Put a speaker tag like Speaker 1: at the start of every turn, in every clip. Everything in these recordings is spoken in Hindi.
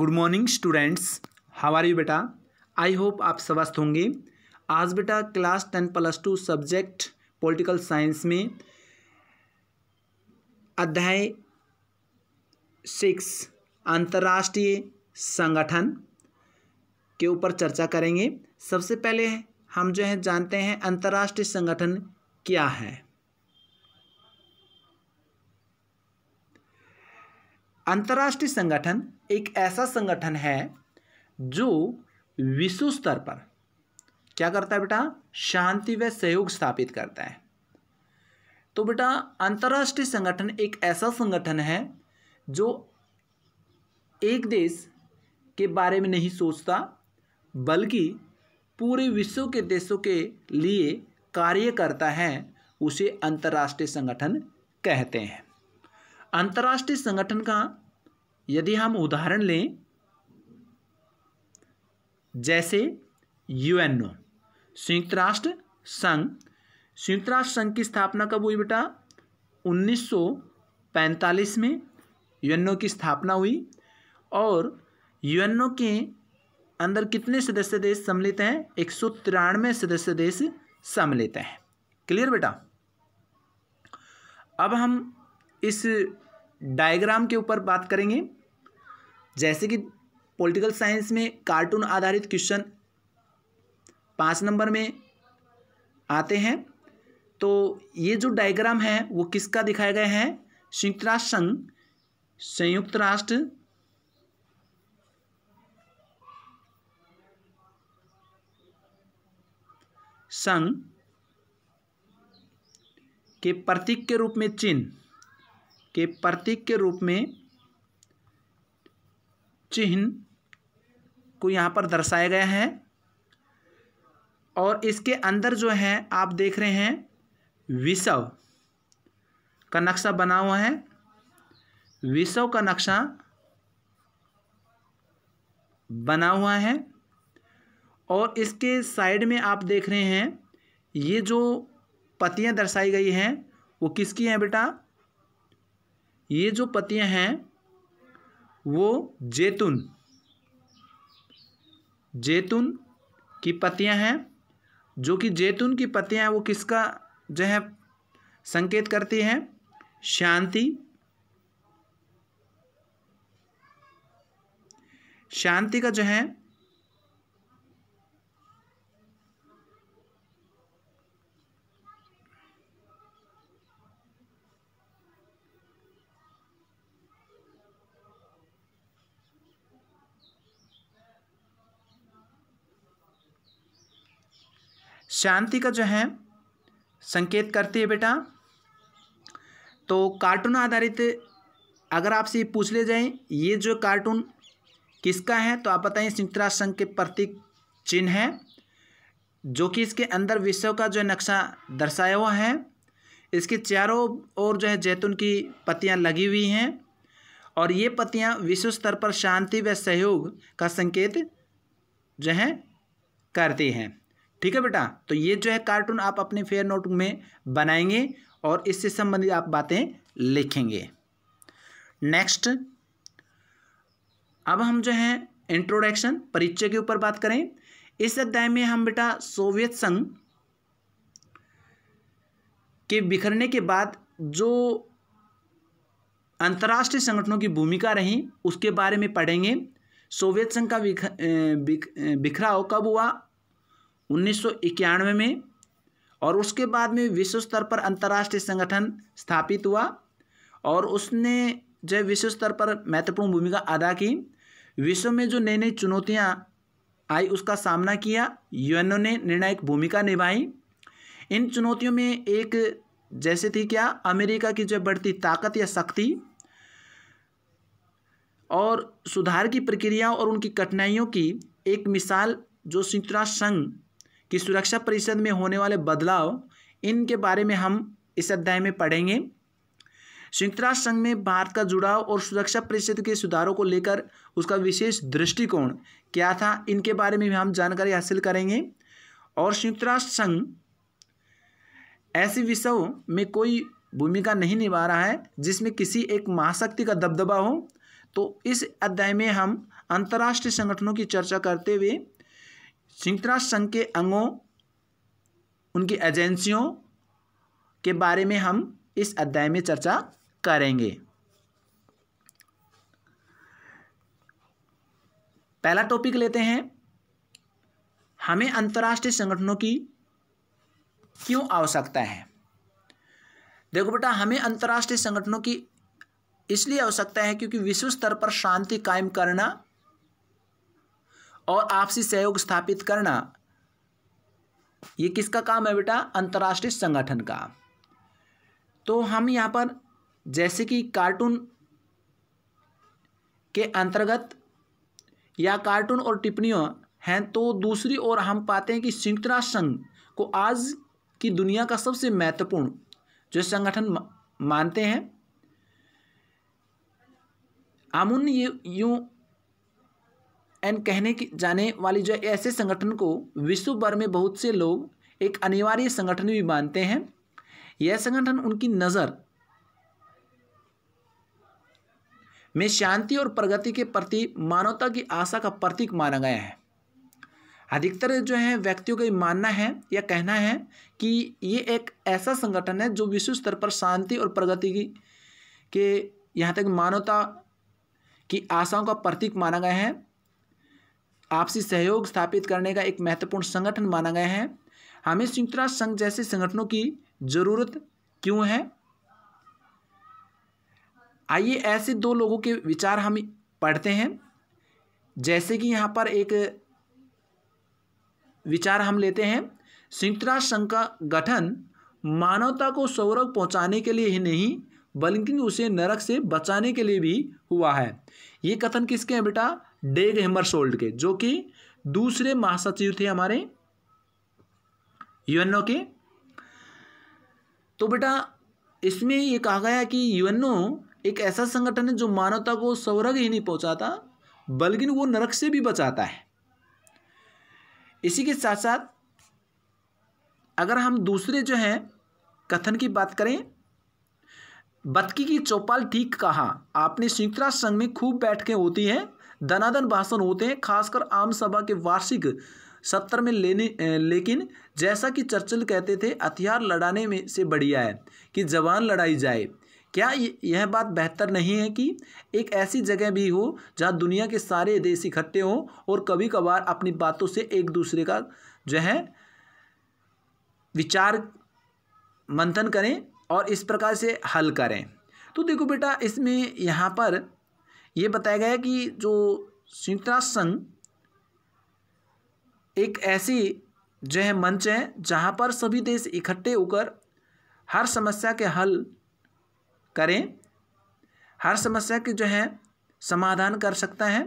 Speaker 1: good morning students how are you बेटा आई होप आप स्वस्थ होंगे आज बेटा class ten plus two subject political science में अध्याय सिक्स अंतर्राष्ट्रीय संगठन के ऊपर चर्चा करेंगे सबसे पहले हम जो है जानते हैं अंतर्राष्ट्रीय संगठन क्या है अंतर्राष्ट्रीय संगठन एक ऐसा संगठन है जो विश्व स्तर पर क्या करता है बेटा शांति व सहयोग स्थापित करता है तो बेटा अंतर्राष्ट्रीय संगठन एक ऐसा संगठन है जो एक देश के बारे में नहीं सोचता बल्कि पूरे विश्व के देशों के लिए कार्य करता है उसे अंतर्राष्ट्रीय संगठन कहते हैं अंतर्राष्ट्रीय संगठन का यदि हम उदाहरण लें जैसे यूएनओ संयुक्त राष्ट्र संघ संयुक्त राष्ट्र संघ की स्थापना कब हुई बेटा 1945 में यूएनओ की स्थापना हुई और यूएनओ के अंदर कितने सदस्य देश सम्मिलित हैं एक सौ तिरानवे सदस्य देश सम्मिलित हैं क्लियर बेटा अब हम इस डायग्राम के ऊपर बात करेंगे जैसे कि पॉलिटिकल साइंस में कार्टून आधारित क्वेश्चन पाँच नंबर में आते हैं तो ये जो डायग्राम है वो किसका दिखाए गए हैं संयुक्त राष्ट्र संघ संयुक्त राष्ट्र संघ के प्रतीक के रूप में चिन्ह के प्रतीक के रूप में चिन्ह को यहाँ पर दर्शाया गया है और इसके अंदर जो है आप देख रहे हैं विषव का नक्शा बना हुआ है विषव का नक्शा बना हुआ है और इसके साइड में आप देख रहे हैं ये जो पतियाँ दर्शाई गई हैं वो किसकी हैं बेटा ये जो पत्तियां हैं वो जैतून जैतून की पत्तियां हैं जो कि जैतून की पत्तियां हैं वो किसका जो है संकेत करती हैं शांति शांति का जो है शांति का जो है संकेत करती है बेटा तो कार्टून आधारित अगर आपसे पूछ ले जाए ये जो कार्टून किसका है तो आप बताइए संयुक्त राष्ट्र संघ के प्रतीक चिन्ह है जो कि इसके अंदर विश्व का जो नक्शा दर्शाया हुआ है इसके चारों ओर जो है जैतून की पत्तियां लगी हुई हैं और ये पत्तियां विश्व स्तर पर शांति व सहयोग का संकेत जो है करती हैं ठीक है बेटा तो ये जो है कार्टून आप अपने फेयर नोट में बनाएंगे और इससे संबंधित आप बातें लिखेंगे नेक्स्ट अब हम जो है इंट्रोडक्शन परिचय के ऊपर बात करें इस अध्याय में हम बेटा सोवियत संघ के बिखरने के बाद जो अंतर्राष्ट्रीय संगठनों की भूमिका रही उसके बारे में पढ़ेंगे सोवियत संघ का बिखराव कब हुआ उन्नीस में और उसके बाद में विश्व स्तर पर अंतर्राष्ट्रीय संगठन स्थापित हुआ और उसने जो विश्व स्तर पर महत्वपूर्ण भूमिका अदा की विश्व में जो नई नई चुनौतियाँ आई उसका सामना किया यूएनओ ने निर्णायक भूमिका निभाई इन चुनौतियों में एक जैसे थी क्या अमेरिका की जो बढ़ती ताकत या शक्ति और सुधार की प्रक्रियाओं और उनकी कठिनाइयों की एक मिसाल जो संयुक्त राष्ट्र संघ कि सुरक्षा परिषद में होने वाले बदलाव इनके बारे में हम इस अध्याय में पढ़ेंगे संयुक्त राष्ट्र संघ में भारत का जुड़ाव और सुरक्षा परिषद के सुधारों को लेकर उसका विशेष दृष्टिकोण क्या था इनके बारे में भी हम जानकारी हासिल करेंगे और संयुक्त राष्ट्र संघ ऐसे विषयों में कोई भूमिका नहीं निभा रहा है जिसमें किसी एक महाशक्ति का दबदबा हो तो इस अध्याय में हम अंतर्राष्ट्रीय संगठनों की चर्चा करते हुए संयुक्त राष्ट्र संघ के अंगों उनकी एजेंसियों के बारे में हम इस अध्याय में चर्चा करेंगे पहला टॉपिक लेते हैं हमें अंतर्राष्ट्रीय संगठनों की क्यों आवश्यकता है देखो बेटा हमें अंतर्राष्ट्रीय संगठनों की इसलिए आवश्यकता है क्योंकि विश्व स्तर पर शांति कायम करना और आपसी सहयोग स्थापित करना ये किसका काम है बेटा अंतर्राष्ट्रीय संगठन का तो हम यहाँ पर जैसे कि कार्टून के अंतर्गत या कार्टून और टिप्पणियों हैं तो दूसरी ओर हम पाते हैं कि संयुक्त राष्ट्र संघ को आज की दुनिया का सबसे महत्वपूर्ण जो संगठन मानते हैं आमुन ये यूँ एंड कहने की जाने वाली जो ऐसे संगठन को विश्व भर में बहुत से लोग एक अनिवार्य संगठन भी मानते हैं यह संगठन उनकी नज़र में शांति और प्रगति के प्रति मानवता की आशा का प्रतीक माना गया है अधिकतर जो है व्यक्तियों का ये मानना है या कहना है कि ये एक ऐसा संगठन है जो विश्व स्तर पर शांति और प्रगति की के यहाँ तक मानवता की आशाओं का प्रतीक माना गया है आपसी सहयोग स्थापित करने का एक महत्वपूर्ण संगठन माना गया है हमें संयुक्त राष्ट्र संघ जैसे संगठनों की जरूरत क्यों है आइए ऐसे दो लोगों के विचार हम पढ़ते हैं जैसे कि यहाँ पर एक विचार हम लेते हैं संयुक्त राष्ट्र संघ का गठन मानवता को सौरभ पहुँचाने के लिए ही नहीं बल्कि उसे नरक से बचाने के लिए भी हुआ है ये कथन किसके हैं बेटा डेग हेमरसोल्ड के जो कि दूसरे महासचिव थे हमारे यूएनओ के तो बेटा इसमें ये कहा गया कि यूएनओ एक ऐसा संगठन है जो मानवता को सौरग ही नहीं पहुंचाता बल्कि वो नरक से भी बचाता है इसी के साथ साथ अगर हम दूसरे जो हैं कथन की बात करें बतकी की चौपाल ठीक कहा आपने संयुक्त राष्ट्र संघ में खूब बैठकें होती हैं धनाधन भाषण होते हैं खासकर आम सभा के वार्षिक सत्र में लेने लेकिन जैसा कि चर्चिल कहते थे हथियार लड़ाने में से बढ़िया है कि जवान लड़ाई जाए क्या यह बात बेहतर नहीं है कि एक ऐसी जगह भी हो जहाँ दुनिया के सारे देश इकट्ठे हों और कभी कभार अपनी बातों से एक दूसरे का जो है विचार मंथन करें और इस प्रकार से हल करें तो देखो बेटा इसमें यहाँ पर ये बताया गया कि जो संयुक्त राष्ट्र संघ एक ऐसी जो है मंच है जहाँ पर सभी देश इकट्ठे होकर हर समस्या के हल करें हर समस्या के जो है समाधान कर सकता है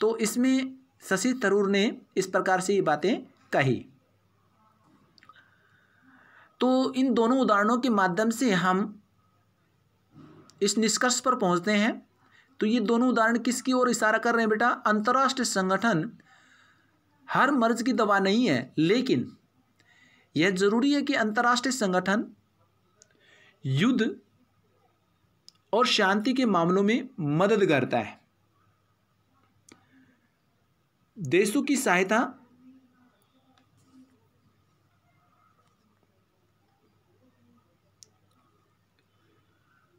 Speaker 1: तो इसमें शशि थरूर ने इस प्रकार से ये बातें कही तो इन दोनों उदाहरणों के माध्यम से हम इस निष्कर्ष पर पहुंचते हैं तो ये दोनों उदाहरण किसकी ओर इशारा कर रहे हैं बेटा अंतर्राष्ट्रीय संगठन हर मर्ज की दवा नहीं है लेकिन यह जरूरी है कि अंतर्राष्ट्रीय संगठन युद्ध और शांति के मामलों में मदद करता है देशों की सहायता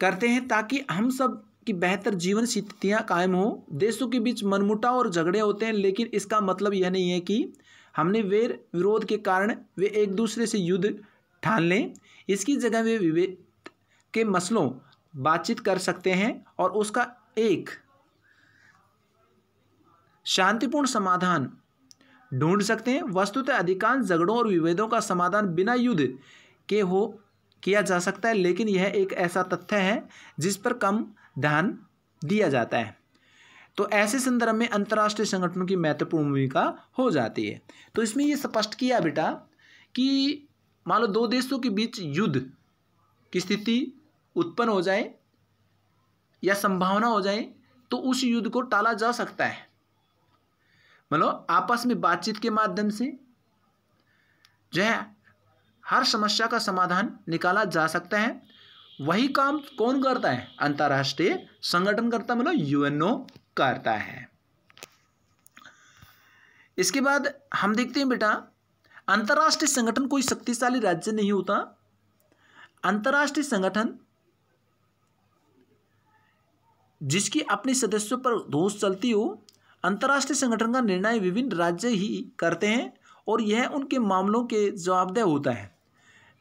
Speaker 1: करते हैं ताकि हम सब कि बेहतर जीवन स्थितियाँ कायम हो देशों के बीच मनमुटाव और झगड़े होते हैं लेकिन इसका मतलब यह नहीं है कि हमने वेर विरोध के कारण वे एक दूसरे से युद्ध ठान लें इसकी जगह वे विभेद के मसलों बातचीत कर सकते हैं और उसका एक शांतिपूर्ण समाधान ढूंढ सकते हैं वस्तुतः अधिकांश झगड़ों और विभेदों का समाधान बिना युद्ध के हो किया जा सकता है लेकिन यह एक ऐसा तथ्य है जिस पर कम ध्यान दिया जाता है तो ऐसे संदर्भ में अंतर्राष्ट्रीय संगठनों की महत्वपूर्ण भूमिका हो जाती है तो इसमें यह स्पष्ट किया बेटा कि मान लो दो देशों के बीच युद्ध की स्थिति उत्पन्न हो जाए या संभावना हो जाए तो उस युद्ध को टाला जा सकता है मतलब आपस में बातचीत के माध्यम से जो है हर समस्या का समाधान निकाला जा सकता है वही काम कौन करता है अंतर्राष्ट्रीय संगठन करता है मतलब यूएनओ करता है इसके बाद हम देखते हैं बेटा अंतर्राष्ट्रीय संगठन कोई शक्तिशाली राज्य नहीं होता अंतर्राष्ट्रीय संगठन जिसकी अपने सदस्यों पर दोष चलती हो अंतर्राष्ट्रीय संगठन का निर्णय विभिन्न राज्य ही करते हैं और यह उनके मामलों के जवाबदेह होता है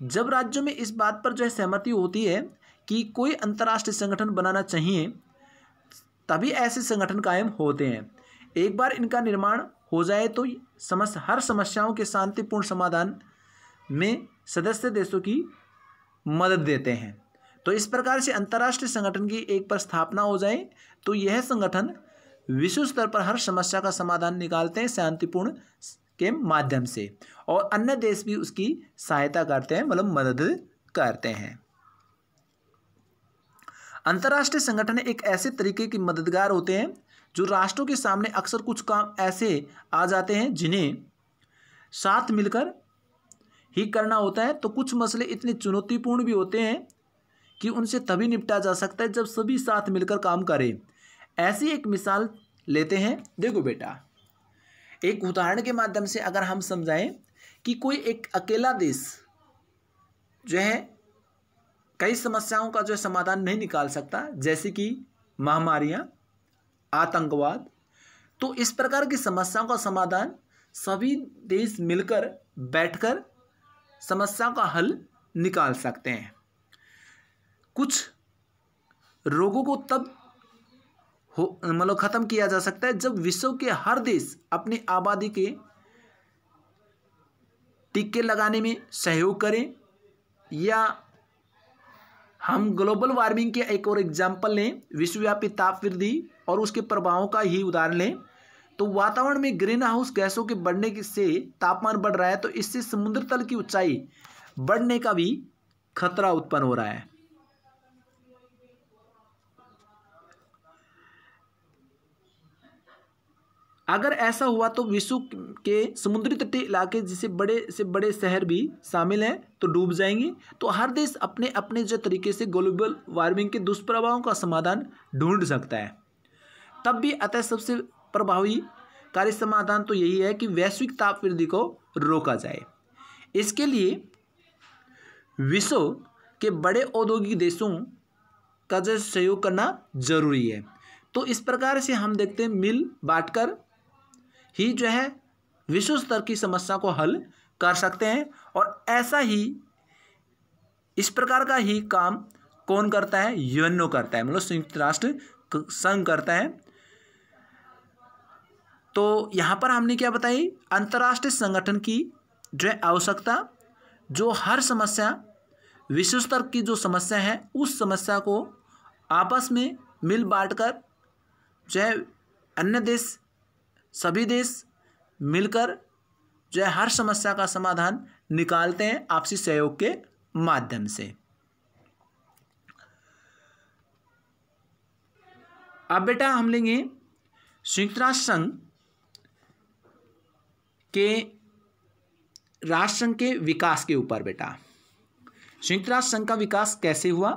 Speaker 1: जब राज्यों में इस बात पर जो है सहमति होती है कि कोई अंतर्राष्ट्रीय संगठन बनाना चाहिए तभी ऐसे संगठन कायम होते हैं एक बार इनका निर्माण हो जाए तो समस्त हर समस्याओं के शांतिपूर्ण समाधान में सदस्य देशों की मदद देते हैं तो इस प्रकार से अंतर्राष्ट्रीय संगठन की एक बार स्थापना हो जाए तो यह संगठन विश्व स्तर पर हर समस्या का समाधान निकालते हैं शांतिपूर्ण के माध्यम से और अन्य देश भी उसकी सहायता करते हैं मतलब मदद करते हैं अंतर्राष्ट्रीय संगठन एक ऐसे तरीके की मददगार होते हैं जो राष्ट्रों के सामने अक्सर कुछ काम ऐसे आ जाते हैं जिन्हें साथ मिलकर ही करना होता है तो कुछ मसले इतने चुनौतीपूर्ण भी होते हैं कि उनसे तभी निपटा जा सकता है जब सभी साथ मिलकर काम करें ऐसी एक मिसाल लेते हैं देखो बेटा एक उदाहरण के माध्यम से अगर हम समझाएं कि कोई एक अकेला देश जो है कई समस्याओं का जो समाधान नहीं निकाल सकता जैसे कि महामारियां आतंकवाद तो इस प्रकार की समस्याओं का समाधान सभी देश मिलकर बैठकर समस्याओं का हल निकाल सकते हैं कुछ रोगों को तब हो मतलब ख़त्म किया जा सकता है जब विश्व के हर देश अपनी आबादी के टीके लगाने में सहयोग करें या हम ग्लोबल वार्मिंग के एक और एग्जाम्पल लें विश्वव्यापी ताप वृद्धि और उसके प्रभावों का ही उदाहरण लें तो वातावरण में ग्रीन हाउस गैसों के बढ़ने से तापमान बढ़ रहा है तो इससे समुद्र तल की ऊंचाई बढ़ने का भी खतरा उत्पन्न हो रहा है अगर ऐसा हुआ तो विश्व के समुद्री तटीय इलाके जिसे बड़े से बड़े शहर भी शामिल हैं तो डूब जाएंगे तो हर देश अपने अपने जो तरीके से ग्लोबल वार्मिंग के दुष्प्रभावों का समाधान ढूंढ सकता है तब भी अतः सबसे प्रभावी कार्य समाधान तो यही है कि वैश्विक ताप वृद्धि को रोका जाए इसके लिए विश्व के बड़े औद्योगिक देशों का जो सहयोग करना जरूरी है तो इस प्रकार से हम देखते हैं मिल बांटकर ही जो है विश्व स्तर की समस्या को हल कर सकते हैं और ऐसा ही इस प्रकार का ही काम कौन करता है यूएनओ करता है मतलब संयुक्त राष्ट्र संघ करता है तो यहाँ पर हमने क्या बताई अंतर्राष्ट्रीय संगठन की जो है आवश्यकता जो हर समस्या विश्व स्तर की जो समस्या है उस समस्या को आपस में मिल बांट कर जो है अन्य देश सभी देश मिलकर जो है हर समस्या का समाधान निकालते हैं आपसी सहयोग के माध्यम से अब बेटा हम लेंगे संयुक्त राष्ट्र संघ के राष्ट्र संघ के विकास के ऊपर बेटा संयुक्त राष्ट्र संघ का विकास कैसे हुआ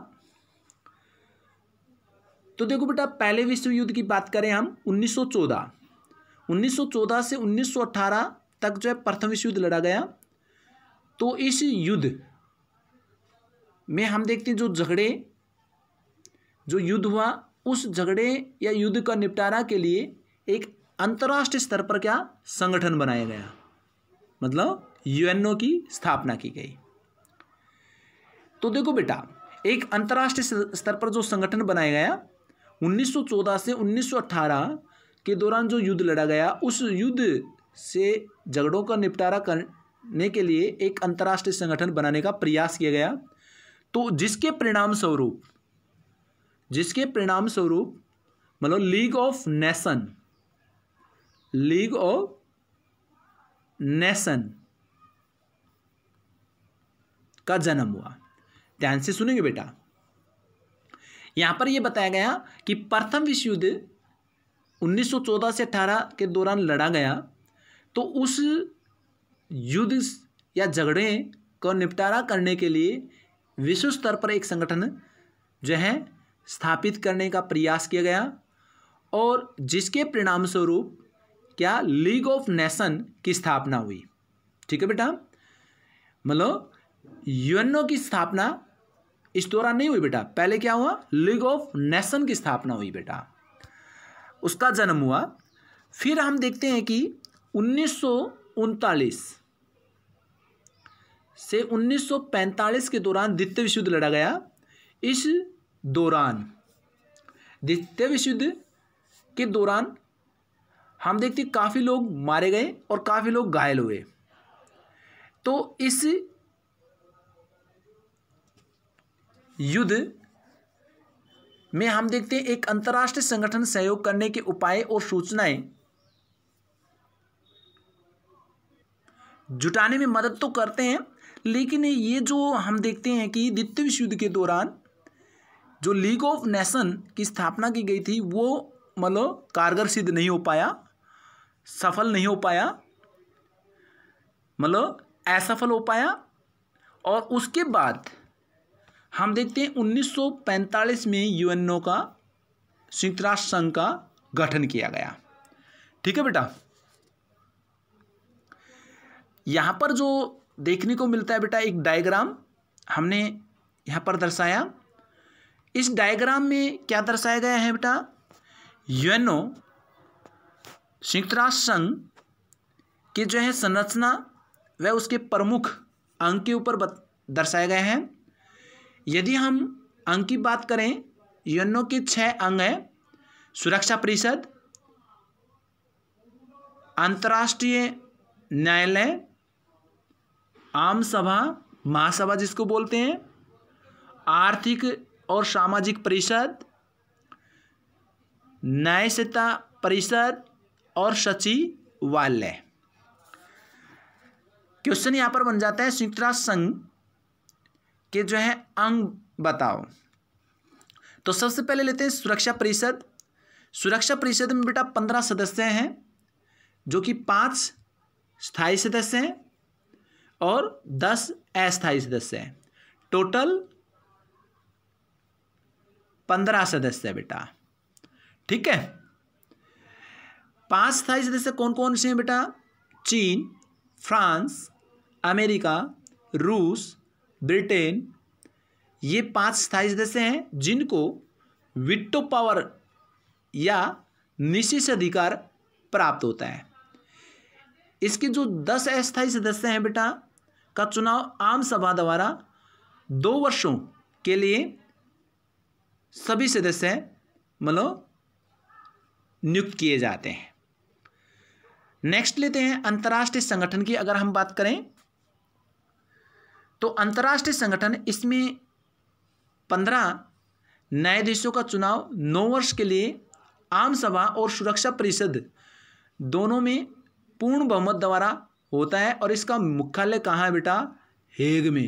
Speaker 1: तो देखो बेटा पहले विश्व युद्ध की बात करें हम 1914 1914 से 1918 तक जो है प्रथम विश्व युद्ध लड़ा गया तो इस युद्ध में हम देखते हैं जो झगड़े जो युद्ध हुआ उस झगड़े या युद्ध का निपटारा के लिए एक अंतर्राष्ट्रीय स्तर पर क्या संगठन बनाया गया मतलब यूएनओ की स्थापना की गई तो देखो बेटा एक अंतर्राष्ट्रीय स्तर पर जो संगठन बनाया गया 1914 से के दौरान जो युद्ध लड़ा गया उस युद्ध से झगड़ों का निपटारा करने के लिए एक अंतर्राष्ट्रीय संगठन बनाने का प्रयास किया गया तो जिसके परिणाम स्वरूप जिसके परिणाम स्वरूप मतलब League of Nation League of Nation का जन्म हुआ ध्यान से सुनेंगे बेटा यहां पर यह बताया गया कि प्रथम विश्व युद्ध 1914 से 18 के दौरान लड़ा गया तो उस युद्ध या झगड़े का निपटारा करने के लिए विश्व स्तर पर एक संगठन जो है स्थापित करने का प्रयास किया गया और जिसके परिणाम स्वरूप क्या लीग ऑफ नेशन की स्थापना हुई ठीक है बेटा मतलब यूएनओ की स्थापना इस दौरान नहीं हुई बेटा पहले क्या हुआ लीग ऑफ नेशन की स्थापना हुई बेटा उसका जन्म हुआ फिर हम देखते हैं कि उन्नीस से 1945 के दौरान द्वितीय विश्व युद्ध लड़ा गया इस दौरान द्वितीय विश्व युद्ध के दौरान हम देखते काफ़ी लोग मारे गए और काफ़ी लोग घायल हुए तो इस युद्ध में हम देखते हैं एक अंतर्राष्ट्रीय संगठन सहयोग करने के उपाय और सूचनाएं जुटाने में मदद तो करते हैं लेकिन ये जो हम देखते हैं कि द्वितीय विश्व युद्ध के दौरान जो लीग ऑफ नेशन की स्थापना की गई थी वो मतलब कारगर सिद्ध नहीं हो पाया सफल नहीं हो पाया मतलब असफल हो पाया और उसके बाद हम देखते हैं 1945 में यूएनओ का संयुक्त राष्ट्र संघ का गठन किया गया ठीक है बेटा यहाँ पर जो देखने को मिलता है बेटा एक डायग्राम हमने यहाँ पर दर्शाया इस डायग्राम में क्या दर्शाया गया है बेटा यूएनओ संयुक्त राष्ट्र संघ की जो है संरचना वह उसके प्रमुख अंग के ऊपर दर्शाया गया है यदि हम अंग की बात करें यूनो के छह अंग हैं सुरक्षा परिषद अंतर्राष्ट्रीय न्यायालय आम सभा महासभा जिसको बोलते हैं आर्थिक और सामाजिक परिषद न्यायसता परिषद और सचिवालय क्वेश्चन यहाँ पर बन जाता है संयुक्त राष्ट्र संघ के जो है अंग बताओ तो सबसे पहले लेते हैं सुरक्षा परिषद सुरक्षा परिषद में बेटा पंद्रह सदस्य हैं जो कि पांच स्थायी सदस्य हैं और दस अस्थायी सदस्य हैं टोटल पंद्रह सदस्य है बेटा ठीक है पांच स्थायी सदस्य कौन कौन से हैं बेटा चीन फ्रांस अमेरिका रूस ब्रिटेन ये पांच स्थायी सदस्य हैं जिनको विट्टो पावर या निशिष अधिकार प्राप्त होता है इसके जो दस अस्थायी सदस्य हैं बेटा का चुनाव आम सभा द्वारा दो वर्षों के लिए सभी सदस्य मतलब नियुक्त किए जाते हैं नेक्स्ट लेते हैं अंतर्राष्ट्रीय संगठन की अगर हम बात करें तो अंतर्राष्ट्रीय संगठन इसमें पंद्रह न्यायाधीशों का चुनाव नौ वर्ष के लिए आम सभा और सुरक्षा परिषद दोनों में पूर्ण बहुमत द्वारा होता है और इसका मुख्यालय कहाँ है बेटा हेग में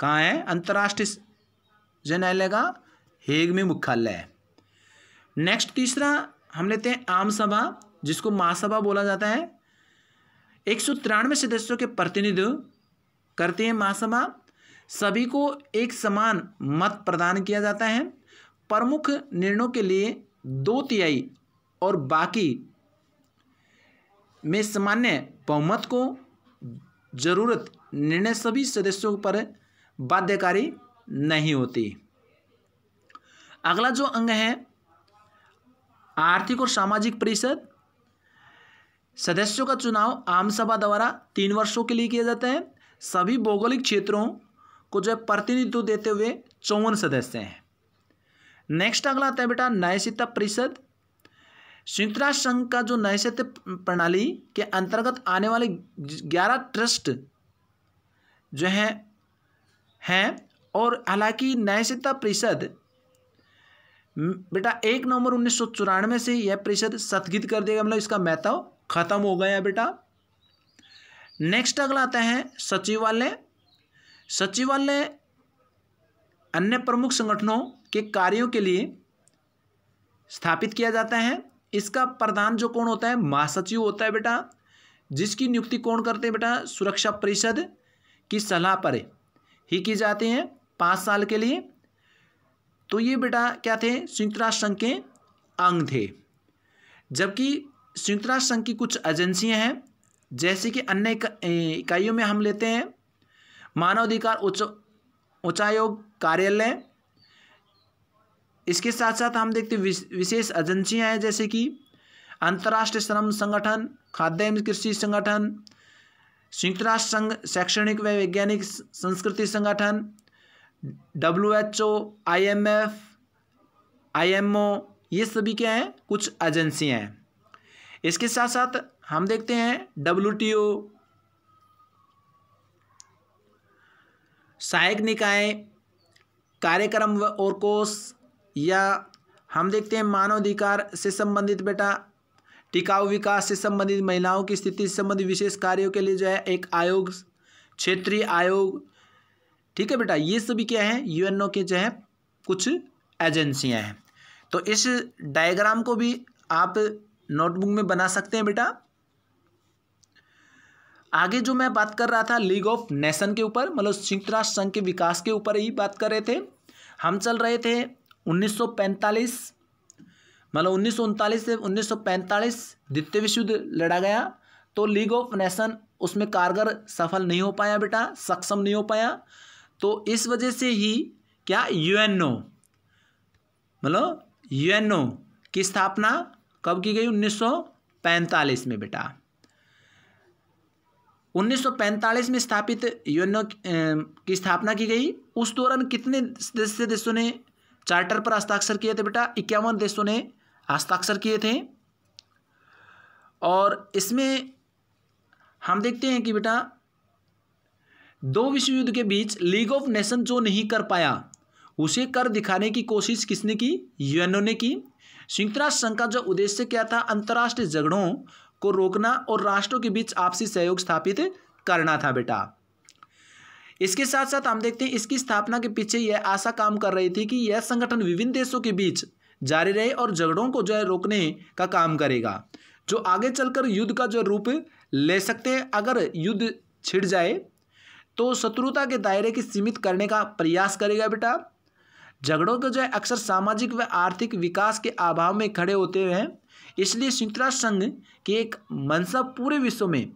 Speaker 1: कहाँ है अंतर्राष्ट्रीय जन न्यायालय का हेग में मुख्यालय है नेक्स्ट तीसरा हम लेते हैं आम सभा जिसको महासभा बोला जाता है एक सौ तिरानवे सदस्यों के प्रतिनिधि करते हैं महासभा सभी को एक समान मत प्रदान किया जाता है प्रमुख निर्णयों के लिए दो तिहाई और बाकी में सामान्य बहुमत को जरूरत निर्णय सभी सदस्यों पर बाध्यकारी नहीं होती अगला जो अंग है आर्थिक और सामाजिक परिषद सदस्यों का चुनाव आम सभा द्वारा तीन वर्षों के लिए किया जाता है सभी भौगोलिक क्षेत्रों को जो है प्रतिनिधित्व देते हुए चौवन सदस्य हैं नेक्स्ट अगला आता है बेटा न्यायसिता परिषद संयुक्त राष्ट्र संघ का जो न्यायसित प्रणाली के अंतर्गत आने वाले ग्यारह ट्रस्ट जो हैं हैं और हालांकि न्यायसिता परिषद बेटा एक नवंबर उन्नीस से यह परिषद सदगित कर देगा मतलब इसका महत्व खत्म हो गया बेटा नेक्स्ट अगला आता है सचिवालय सचिवालय अन्य प्रमुख संगठनों के कार्यों के लिए स्थापित किया जाता है इसका प्रधान जो कौन होता है महासचिव होता है बेटा जिसकी नियुक्ति कौन करते हैं बेटा सुरक्षा परिषद की सलाह पर ही की जाती है पाँच साल के लिए तो ये बेटा क्या थे संयुक्त राष्ट्र संघ के अंग थे जबकि संयुक्त राष्ट्र संघ की कुछ एजेंसियां हैं जैसे कि अन्य इकाइयों में हम लेते हैं मानवाधिकार उच्च उच्चायोग कार्यालय इसके साथ साथ हम देखते विशेष एजेंसियाँ हैं जैसे कि अंतर्राष्ट्रीय श्रम संगठन खाद्य एवं कृषि संगठन संयुक्त राष्ट्र संघ शैक्षणिक व वैज्ञानिक संस्कृति संगठन W H O I M F I M O ये सभी क्या हैं कुछ एजेंसियाँ हैं इसके साथ साथ हम देखते हैं डब्ल्यू टी ओ सहायक निकाय कार्यक्रम और कोष या हम देखते हैं मानवाधिकार से संबंधित बेटा टिकाऊ विकास से संबंधित महिलाओं की स्थिति से संबंधित विशेष कार्यों के लिए जो है एक आयोग क्षेत्रीय आयोग ठीक है बेटा ये सभी क्या है यूएनओ के जो है कुछ एजेंसियां हैं तो इस डायग्राम को भी आप नोटबुक में बना सकते हैं बेटा आगे जो मैं बात कर रहा था लीग ऑफ नेशन के ऊपर मतलब संयुक्त राष्ट्र संघ के विकास के ऊपर ही बात कर रहे थे हम चल रहे थे 1945 मतलब उन्नीस से उन्नीस द्वितीय विश्व युद्ध लड़ा गया तो लीग ऑफ नेशन उसमें कारगर सफल नहीं हो पाया बेटा सक्षम नहीं हो पाया तो इस वजह से ही क्या यूएनओ मतलब यूएनओ की स्थापना कब की गई 1945 में बेटा 1945 में स्थापित यूएनओ की स्थापना की गई उस दौरान कितने सदस्य देशों ने चार्टर पर हस्ताक्षर किए थे बेटा इक्यावन देशों ने हस्ताक्षर किए थे और इसमें हम देखते हैं कि बेटा दो विश्व युद्ध के बीच लीग ऑफ नेशन जो नहीं कर पाया उसे कर दिखाने की कोशिश किसने की यूएनओ ने की संयुक्त राष्ट्र संघ का जो उद्देश्य क्या था अंतर्राष्ट्रीय झगड़ों को रोकना और राष्ट्रों के बीच आपसी सहयोग स्थापित करना था बेटा इसके साथ साथ हम देखते हैं इसकी स्थापना के पीछे यह आशा काम कर रही थी कि यह संगठन विभिन्न देशों के बीच जारी रहे और झगड़ों को जो है रोकने का काम करेगा जो आगे चलकर युद्ध का जो रूप ले सकते हैं अगर युद्ध छिड़ जाए तो शत्रुता के दायरे की सीमित करने का प्रयास करेगा बेटा झगड़ों के जो है अक्सर सामाजिक व आर्थिक विकास के अभाव में खड़े होते हैं इसलिए संयुक्त राष्ट्र संघ की एक मनसा पूरे विश्व में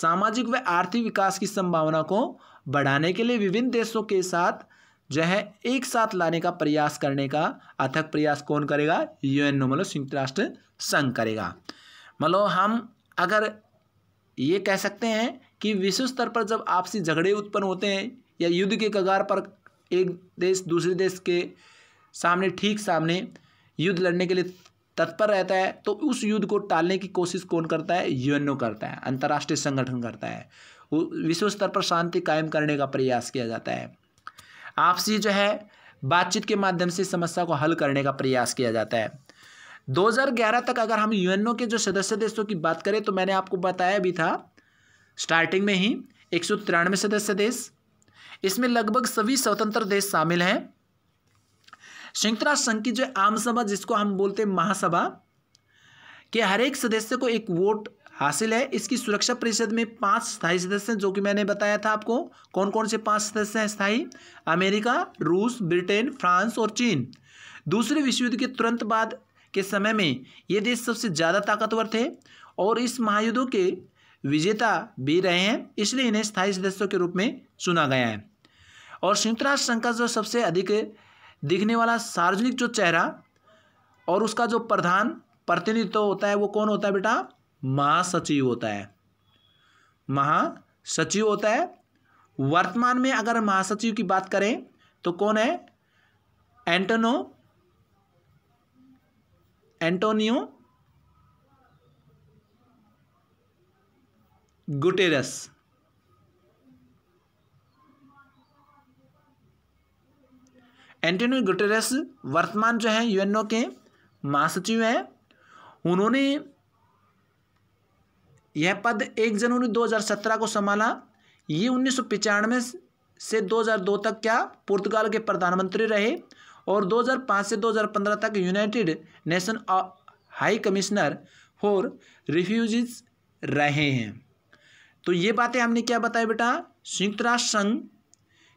Speaker 1: सामाजिक व आर्थिक विकास की संभावना को बढ़ाने के लिए विभिन्न देशों के साथ जो है एक साथ लाने का प्रयास करने का अथक प्रयास कौन करेगा यूएनओ मतलब संयुक्त राष्ट्र संघ करेगा मतलब हम अगर ये कह सकते हैं कि विश्व स्तर पर जब आपसी झगड़े उत्पन्न होते हैं या युद्ध के कगार पर एक देश दूसरे देश के सामने ठीक सामने युद्ध लड़ने के लिए तत्पर रहता है तो उस युद्ध को टालने की कोशिश कौन करता है यूएनओ करता है अंतर्राष्ट्रीय संगठन करता है विश्व स्तर पर शांति कायम करने का प्रयास किया जाता है आपसी जो है बातचीत के माध्यम से समस्या को हल करने का प्रयास किया जाता है 2011 तक अगर हम यूएनओ के जो सदस्य देशों की बात करें तो मैंने आपको बताया भी था स्टार्टिंग में ही एक सदस्य देश इसमें लगभग सभी स्वतंत्र देश शामिल हैं संयुक्त राष्ट्र संघ की जो आम सभा जिसको हम बोलते हैं महासभा के हर एक सदस्य को एक वोट हासिल है इसकी सुरक्षा परिषद में पांच स्थायी सदस्य जो कि मैंने बताया था आपको कौन कौन से पांच सदस्य हैं स्थायी अमेरिका रूस ब्रिटेन फ्रांस और चीन दूसरे विश्व युद्ध के तुरंत बाद के समय में ये देश सबसे ज़्यादा ताकतवर थे और इस महायुद्धों के विजेता भी रहे हैं इसलिए इन्हें स्थायी सदस्यों के रूप में चुना गया है और संयुक्त राष्ट्र संघ का जो सबसे अधिक दिखने वाला सार्वजनिक जो चेहरा और उसका जो प्रधान प्रतिनिधित्व होता है वो कौन होता है बेटा महासचिव होता है महासचिव होता है वर्तमान में अगर महासचिव की बात करें तो कौन है Antonio Antonio Guterres Antonio Guterres वर्तमान जो है यूएनओ के महासचिव हैं उन्होंने यह पद एक जनवरी 2017 को संभाला ये उन्नीस से 2002 तक क्या पुर्तगाल के प्रधानमंत्री रहे और 2005 से 2015 तक United Nation High Commissioner for Refugees रहे हैं तो ये बातें हमने क्या बताया बेटा संयुक्त राष्ट्र संघ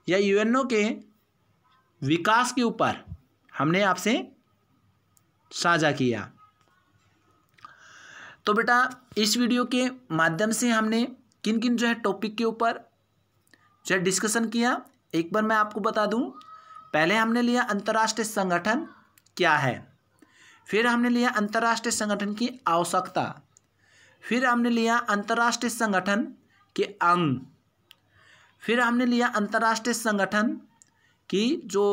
Speaker 1: या यूएनओ के विकास के ऊपर हमने आपसे साझा किया तो बेटा इस वीडियो के माध्यम से हमने किन किन जो है टॉपिक के ऊपर जो है डिस्कशन किया एक बार मैं आपको बता दूं पहले हमने लिया अंतर्राष्ट्रीय संगठन क्या है फिर हमने लिया अंतर्राष्ट्रीय संगठन की आवश्यकता फिर हमने लिया अंतर्राष्ट्रीय संगठन के अंग फिर हमने लिया अंतर्राष्ट्रीय संगठन कि जो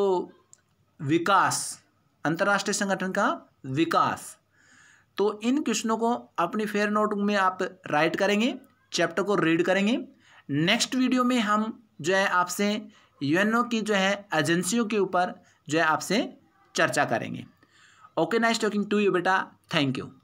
Speaker 1: विकास अंतर्राष्ट्रीय संगठन का विकास तो इन क्वेश्चनों को अपनी फेयर नोट में आप राइट करेंगे चैप्टर को रीड करेंगे नेक्स्ट वीडियो में हम जो है आपसे यूएनओ की जो है एजेंसियों के ऊपर जो है आपसे चर्चा करेंगे okay nice talking to you बेटा थैंक यू